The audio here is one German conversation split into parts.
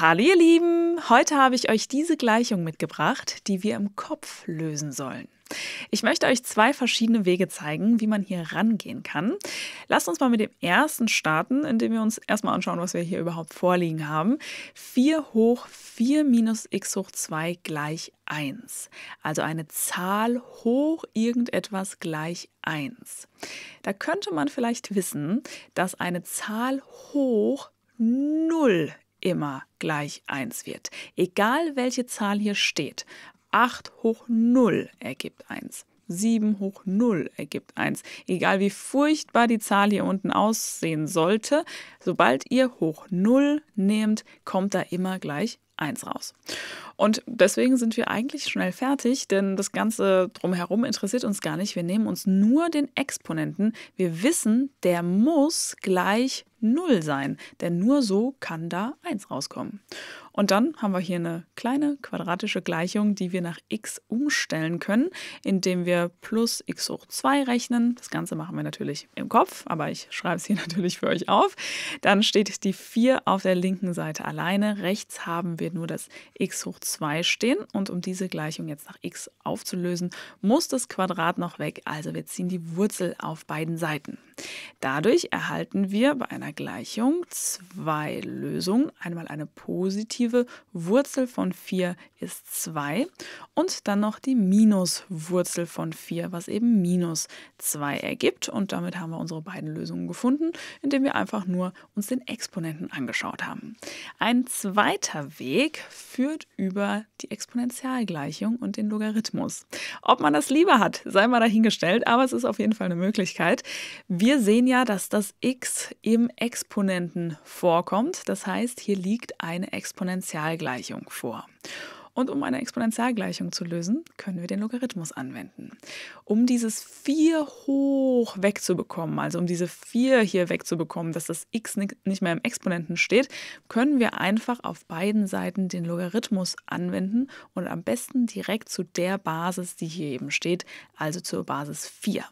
Hallo ihr Lieben, heute habe ich euch diese Gleichung mitgebracht, die wir im Kopf lösen sollen. Ich möchte euch zwei verschiedene Wege zeigen, wie man hier rangehen kann. Lasst uns mal mit dem ersten starten, indem wir uns erstmal anschauen, was wir hier überhaupt vorliegen haben. 4 hoch 4 minus x hoch 2 gleich 1. Also eine Zahl hoch irgendetwas gleich 1. Da könnte man vielleicht wissen, dass eine Zahl hoch 0 immer gleich 1 wird. Egal welche Zahl hier steht, 8 hoch 0 ergibt 1. 7 hoch 0 ergibt 1. Egal wie furchtbar die Zahl hier unten aussehen sollte, sobald ihr hoch 0 nehmt, kommt da immer gleich eins raus. Und deswegen sind wir eigentlich schnell fertig, denn das Ganze drumherum interessiert uns gar nicht. Wir nehmen uns nur den Exponenten. Wir wissen, der muss gleich 0 sein, denn nur so kann da 1 rauskommen. Und dann haben wir hier eine kleine quadratische Gleichung, die wir nach x umstellen können, indem wir plus x hoch 2 rechnen. Das Ganze machen wir natürlich im Kopf, aber ich schreibe es hier natürlich für euch auf. Dann steht die 4 auf der linken Seite alleine. Rechts haben wir nur das x hoch 2 stehen. Und um diese Gleichung jetzt nach x aufzulösen, muss das Quadrat noch weg. Also wir ziehen die Wurzel auf beiden Seiten. Dadurch erhalten wir bei einer Gleichung zwei Lösungen. Einmal eine positive Wurzel von 4 ist 2 und dann noch die Minuswurzel von 4, was eben minus 2 ergibt. Und damit haben wir unsere beiden Lösungen gefunden, indem wir einfach nur uns den Exponenten angeschaut haben. Ein zweiter Weg führt über die Exponentialgleichung und den Logarithmus. Ob man das lieber hat, sei mal dahingestellt, aber es ist auf jeden Fall eine Möglichkeit. Wir wir sehen ja, dass das x im Exponenten vorkommt. Das heißt, hier liegt eine Exponentialgleichung vor. Und um eine Exponentialgleichung zu lösen, können wir den Logarithmus anwenden. Um dieses 4 hoch wegzubekommen, also um diese 4 hier wegzubekommen, dass das x nicht mehr im Exponenten steht, können wir einfach auf beiden Seiten den Logarithmus anwenden und am besten direkt zu der Basis, die hier eben steht, also zur Basis 4.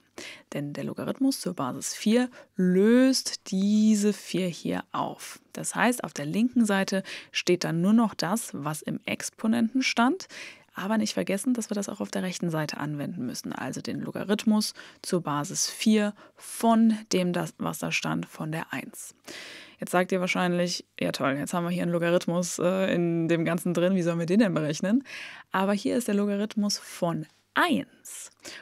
Denn der Logarithmus zur Basis 4 löst diese 4 hier auf. Das heißt, auf der linken Seite steht dann nur noch das, was im Exponenten stand. Aber nicht vergessen, dass wir das auch auf der rechten Seite anwenden müssen. Also den Logarithmus zur Basis 4 von dem, das, was da stand, von der 1. Jetzt sagt ihr wahrscheinlich, ja toll, jetzt haben wir hier einen Logarithmus äh, in dem Ganzen drin, wie sollen wir den denn berechnen? Aber hier ist der Logarithmus von 1. 1.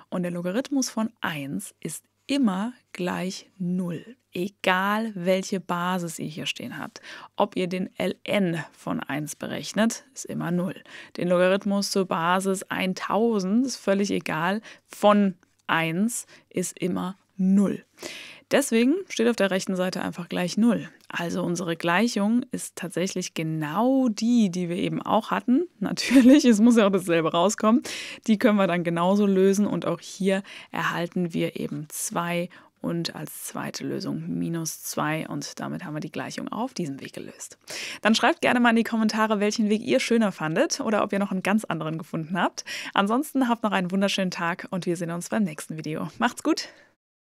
Und der Logarithmus von 1 ist immer gleich 0, egal welche Basis ihr hier stehen habt. Ob ihr den ln von 1 berechnet, ist immer 0. Den Logarithmus zur Basis 1000 ist völlig egal, von 1 ist immer 0. Deswegen steht auf der rechten Seite einfach gleich 0. Also unsere Gleichung ist tatsächlich genau die, die wir eben auch hatten. Natürlich, es muss ja auch dasselbe rauskommen. Die können wir dann genauso lösen und auch hier erhalten wir eben 2 und als zweite Lösung minus 2 und damit haben wir die Gleichung auf diesem Weg gelöst. Dann schreibt gerne mal in die Kommentare, welchen Weg ihr schöner fandet oder ob ihr noch einen ganz anderen gefunden habt. Ansonsten habt noch einen wunderschönen Tag und wir sehen uns beim nächsten Video. Macht's gut!